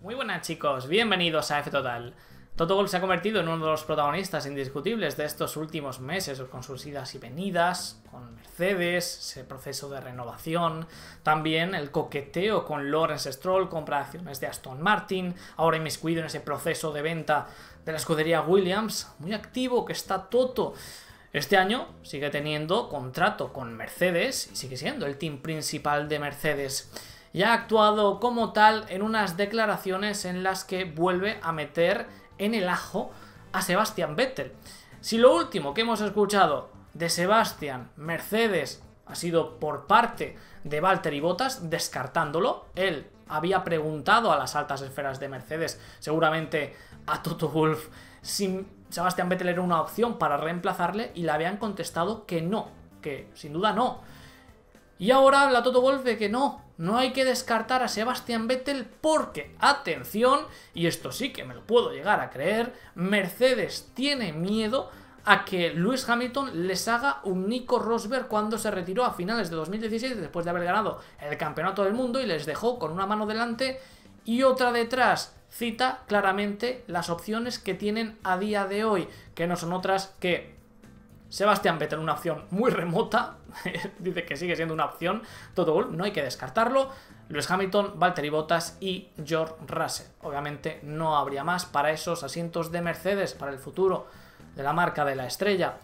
Muy buenas chicos, bienvenidos a F Total. Toto Golf se ha convertido en uno de los protagonistas indiscutibles de estos últimos meses, con sus idas y venidas, con Mercedes, ese proceso de renovación, también el coqueteo con Lawrence Stroll, compra de acciones de Aston Martin, ahora inmiscuido en ese proceso de venta de la escudería Williams, muy activo que está Toto. Este año sigue teniendo contrato con Mercedes y sigue siendo el team principal de Mercedes y ha actuado como tal en unas declaraciones en las que vuelve a meter en el ajo a Sebastian Vettel. Si lo último que hemos escuchado de Sebastian Mercedes ha sido por parte de y Bottas, descartándolo, él había preguntado a las altas esferas de Mercedes, seguramente a Toto Wolf, si Sebastian Vettel era una opción para reemplazarle y le habían contestado que no, que sin duda no. Y ahora habla Toto Wolf de que no, no hay que descartar a Sebastian Vettel porque, atención, y esto sí que me lo puedo llegar a creer, Mercedes tiene miedo a que Luis Hamilton les haga un Nico Rosberg cuando se retiró a finales de 2016 después de haber ganado el Campeonato del Mundo y les dejó con una mano delante y otra detrás. Cita claramente las opciones que tienen a día de hoy, que no son otras que Sebastián Vettel una opción muy remota, dice que sigue siendo una opción, todo gol, no hay que descartarlo, Lewis Hamilton, Valtteri Bottas y George Russell. Obviamente no habría más para esos asientos de Mercedes para el futuro de la marca de la estrella.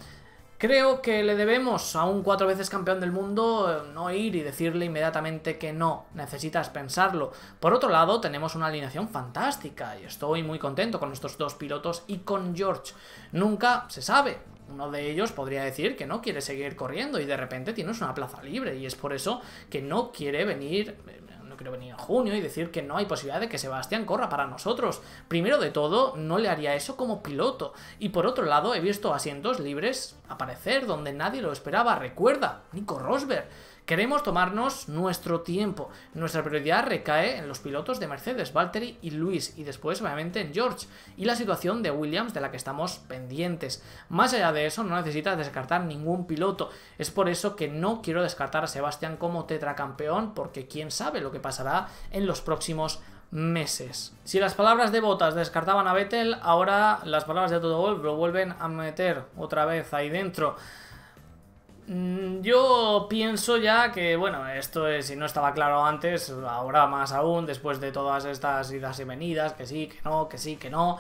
Creo que le debemos a un cuatro veces campeón del mundo eh, no ir y decirle inmediatamente que no, necesitas pensarlo. Por otro lado, tenemos una alineación fantástica y estoy muy contento con estos dos pilotos y con George. Nunca se sabe, uno de ellos podría decir que no quiere seguir corriendo y de repente tienes una plaza libre y es por eso que no quiere venir no quiero venir en junio y decir que no hay posibilidad de que Sebastián corra para nosotros. Primero de todo, no le haría eso como piloto. Y por otro lado, he visto asientos libres aparecer donde nadie lo esperaba. Recuerda, Nico Rosberg Queremos tomarnos nuestro tiempo. Nuestra prioridad recae en los pilotos de Mercedes, Valtteri y Luis, y después obviamente en George, y la situación de Williams de la que estamos pendientes. Más allá de eso, no necesitas descartar ningún piloto. Es por eso que no quiero descartar a Sebastián como tetracampeón, porque quién sabe lo que pasará en los próximos meses. Si las palabras de Botas descartaban a Vettel, ahora las palabras de Toto Wolff lo vuelven a meter otra vez ahí dentro. Mm, yo pienso ya que, bueno, esto es, si no estaba claro antes, ahora más aún, después de todas estas idas y venidas, que sí, que no, que sí, que no,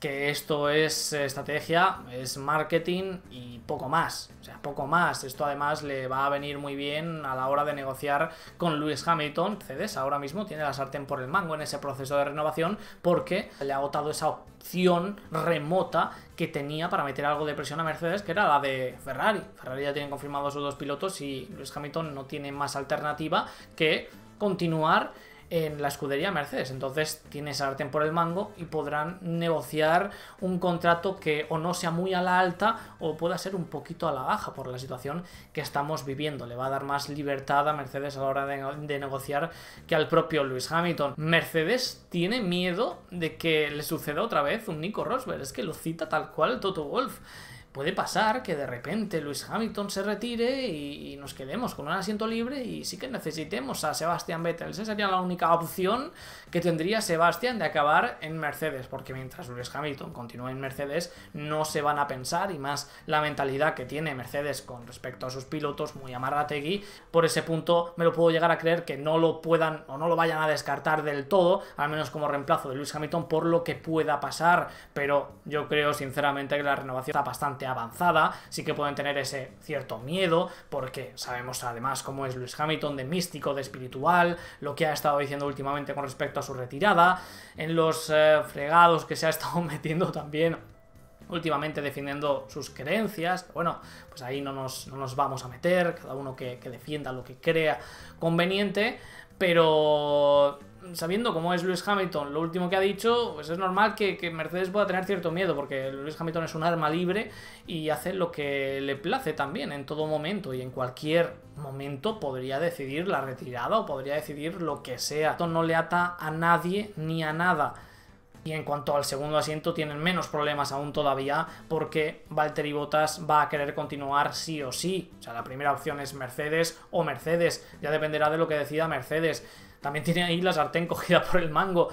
que esto es estrategia, es marketing y poco más. O sea, poco más. Esto además le va a venir muy bien a la hora de negociar con Lewis Hamilton. Mercedes ahora mismo tiene la sartén por el mango en ese proceso de renovación porque le ha agotado esa opción remota que tenía para meter algo de presión a Mercedes, que era la de Ferrari. Ferrari ya tiene confirmados sus dos pilotos y Lewis Hamilton no tiene más alternativa que continuar en la escudería Mercedes. Entonces tienes Arten por el mango y podrán negociar un contrato que o no sea muy a la alta o pueda ser un poquito a la baja por la situación que estamos viviendo. Le va a dar más libertad a Mercedes a la hora de, negociar que al propio Lewis Hamilton. Mercedes tiene miedo de que le suceda otra vez un Nico Rosberg. Es que lo cita tal cual Toto Wolf puede pasar que de repente Luis Hamilton se retire y, nos quedemos con un asiento libre y sí que necesitemos a Sebastian Vettel. Esa sería la única opción que tendría Sebastian de acabar en Mercedes, porque mientras Luis Hamilton continúe en Mercedes no se van a pensar y más la mentalidad que tiene Mercedes con respecto a sus pilotos muy amarrategui. Por ese punto me lo puedo llegar a creer que no lo puedan o no lo vayan a descartar del todo, al menos como reemplazo de Luis Hamilton por lo que pueda pasar, pero yo creo sinceramente que la renovación está bastante avanzada, sí que pueden tener ese cierto miedo, porque sabemos además cómo es Lewis Hamilton de místico, de espiritual, lo que ha estado diciendo últimamente con respecto a su retirada, en los eh, fregados que se ha estado metiendo también últimamente defendiendo sus creencias. bueno, pues ahí no nos, vamos a meter, cada uno que, que defienda lo que crea conveniente, pero sabiendo cómo es Lewis Hamilton, lo último que ha dicho, pues es normal que, Mercedes pueda tener cierto miedo, porque Lewis Hamilton es un arma libre y hace lo que le place también en todo momento y en cualquier momento podría decidir la retirada o podría decidir lo que sea. Esto no le ata a nadie ni a nada. Y en cuanto al segundo asiento, tienen menos problemas aún todavía, porque Valtteri Bottas va a querer continuar sí o sí. O sea, la primera opción es Mercedes o Mercedes, ya dependerá de lo que decida Mercedes. También tiene ahí la sartén cogida por el mango.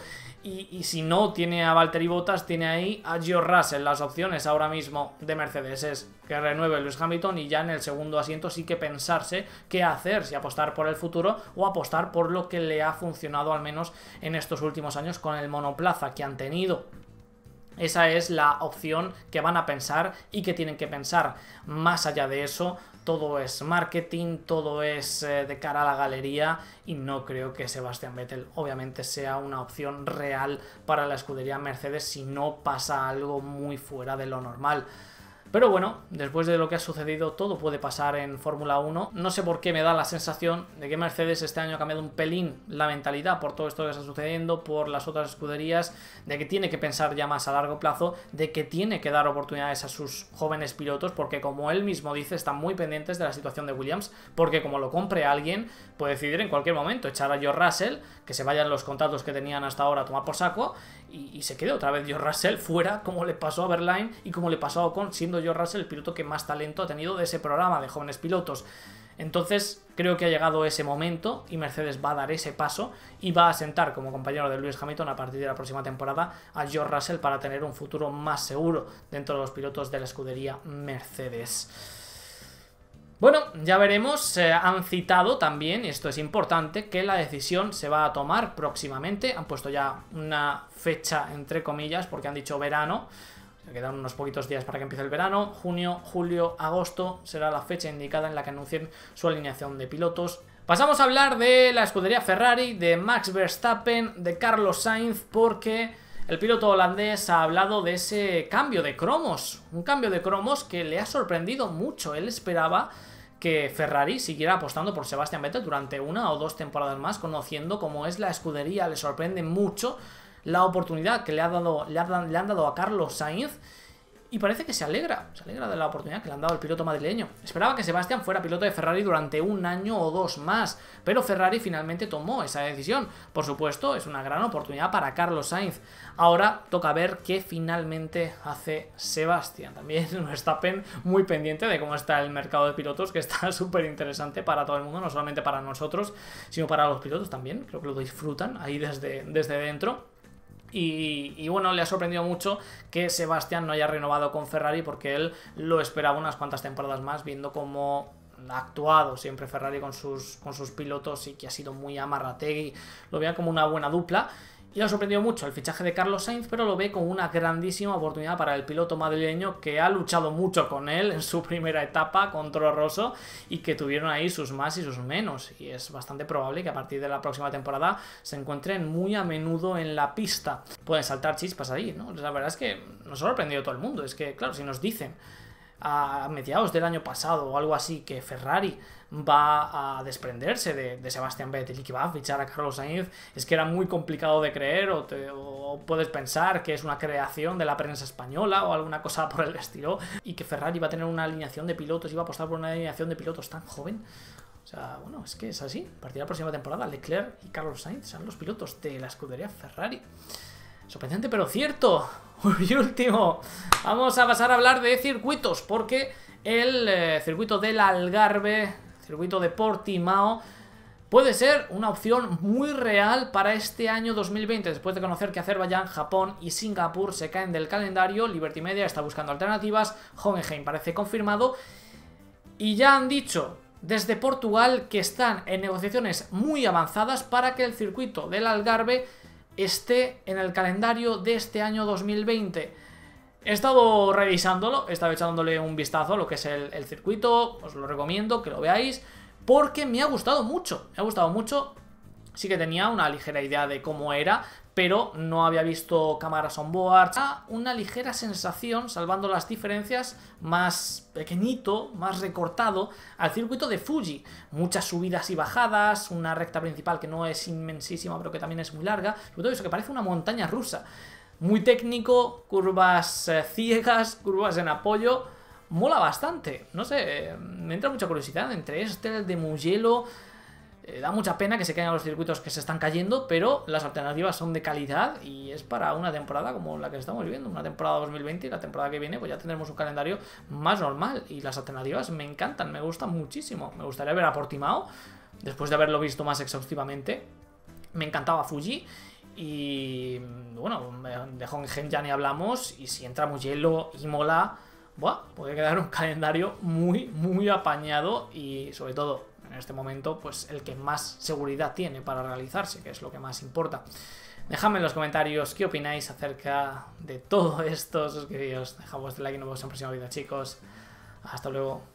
Y, si no tiene a Valtteri Bottas, tiene ahí a George Russell las opciones ahora mismo de Mercedes. Es que renueve Lewis Hamilton y ya en el segundo asiento sí que pensarse qué hacer, si apostar por el futuro o apostar por lo que le ha funcionado al menos en estos últimos años con el monoplaza que han tenido. Esa es la opción que van a pensar y que tienen que pensar. Más allá de eso, todo es marketing, todo es eh, de cara a la galería y no creo que Sebastian Vettel obviamente sea una opción real para la escudería Mercedes si no pasa algo muy fuera de lo normal. Pero bueno, después de lo que ha sucedido, todo puede pasar en Fórmula 1. No sé por qué me da la sensación de que Mercedes este año ha cambiado un pelín la mentalidad por todo esto que está sucediendo, por las otras escuderías, de que tiene que pensar ya más a largo plazo, de que tiene que dar oportunidades a sus jóvenes pilotos, porque como él mismo dice, están muy pendientes de la situación de Williams, porque como lo compre alguien, puede decidir en cualquier momento echar a George Russell, que se vayan los contratos que tenían hasta ahora a tomar por saco, y, se quedó otra vez George Russell fuera, como le pasó a Berline y como le pasó a Ocon, siendo George Russell el piloto que más talento ha tenido de ese programa de jóvenes pilotos. Entonces, creo que ha llegado ese momento y Mercedes va a dar ese paso y va a sentar como compañero de Lewis Hamilton a partir de la próxima temporada a George Russell para tener un futuro más seguro dentro de los pilotos de la escudería Mercedes. Bueno, ya veremos, eh, han citado también, esto es importante, que la decisión se va a tomar próximamente, han puesto ya una fecha entre comillas porque han dicho verano, se quedan unos poquitos días para que empiece el verano, junio, julio, agosto será la fecha indicada en la que anuncien su alineación de pilotos. Pasamos a hablar de la escudería Ferrari, de Max Verstappen, de Carlos Sainz, porque el piloto holandés ha hablado de ese cambio de cromos, un cambio de cromos que le ha sorprendido mucho. Él esperaba que Ferrari siguiera apostando por Sebastián Vettel durante una o dos temporadas más, conociendo cómo es la escudería, le sorprende mucho la oportunidad que le, ha dado, le, ha, le han dado a Carlos Sainz y parece que se alegra, se alegra de la oportunidad que le han dado el piloto madrileño. Esperaba que Sebastián fuera piloto de Ferrari durante un año o dos más, pero Ferrari finalmente tomó esa decisión. Por supuesto, es una gran oportunidad para Carlos Sainz. Ahora toca ver qué finalmente hace Sebastián. También está muy pendiente de cómo está el mercado de pilotos, que está súper interesante para todo el mundo, no solamente para nosotros, sino para los pilotos también. Creo que lo disfrutan ahí desde, desde dentro. Y, bueno, le ha sorprendido mucho que Sebastián no haya renovado con Ferrari porque él lo esperaba unas cuantas temporadas más viendo cómo ha actuado siempre Ferrari con sus, con sus pilotos y que ha sido muy amarrategui. Lo veía como una buena dupla y ha sorprendido mucho el fichaje de Carlos Sainz, pero lo ve como una grandísima oportunidad para el piloto madrileño que ha luchado mucho con él en su primera etapa contra Rosso y que tuvieron ahí sus más y sus menos. Y es bastante probable que a partir de la próxima temporada se encuentren muy a menudo en la pista. Pueden saltar chispas ahí, ¿no? La verdad es que nos ha sorprendido todo el mundo. Es que, claro, si nos dicen a mediados del año pasado o algo así que Ferrari va a desprenderse de, Sebastián Vettel y que va a fichar a Carlos Sainz, es que era muy complicado de creer o, te, puedes pensar que es una creación de la prensa española o alguna cosa por el estilo y que Ferrari va a tener una alineación de pilotos, iba a apostar por una alineación de pilotos tan joven. O sea, bueno, es que es así. A partir de la próxima temporada, Leclerc y Carlos Sainz serán los pilotos de la escudería Ferrari. Sorprendente pero cierto. Y último, vamos a pasar a hablar de circuitos, porque el eh, circuito del Algarve, circuito de Portimao, puede ser una opción muy real para este año 2020, después de conocer que Azerbaiyán, Japón y Singapur se caen del calendario, Liberty Media está buscando alternativas, Hohenheim parece confirmado, y ya han dicho desde Portugal que están en negociaciones muy avanzadas para que el circuito del Algarve esté en el calendario de este año 2020. He estado revisándolo, he estado echándole un vistazo a lo que es el, circuito, os lo recomiendo que lo veáis, porque me ha gustado mucho, me ha gustado mucho sí que tenía una ligera idea de cómo era, pero no había visto cámaras on board. Una ligera sensación, salvando las diferencias, más pequeñito, más recortado, al circuito de Fuji. Muchas subidas y bajadas, una recta principal que no es inmensísima, pero que también es muy larga. Sobre todo eso, que parece una montaña rusa. Muy técnico, curvas eh, ciegas, curvas en apoyo. Mola bastante, no sé, eh, me entra mucha curiosidad entre este, el de Mugello eh, da mucha pena que se caigan los circuitos que se están cayendo, pero las alternativas son de calidad y es para una temporada como la que estamos viviendo, una temporada 2020 y la temporada que viene pues ya tendremos un calendario más normal y las alternativas me encantan, me gustan muchísimo. Me gustaría ver a Portimao, después de haberlo visto más exhaustivamente. Me encantaba Fuji y bueno, de Honghen ya ni hablamos y si entramos Hielo y Mola, buah, puede quedar un calendario muy, muy apañado y sobre todo en este momento, pues el que más seguridad tiene para realizarse, que es lo que más importa. Dejadme en los comentarios qué opináis acerca de todo esto, suscribíos, dejad vuestro like y nos vemos en el próximo vídeo, chicos. Hasta luego.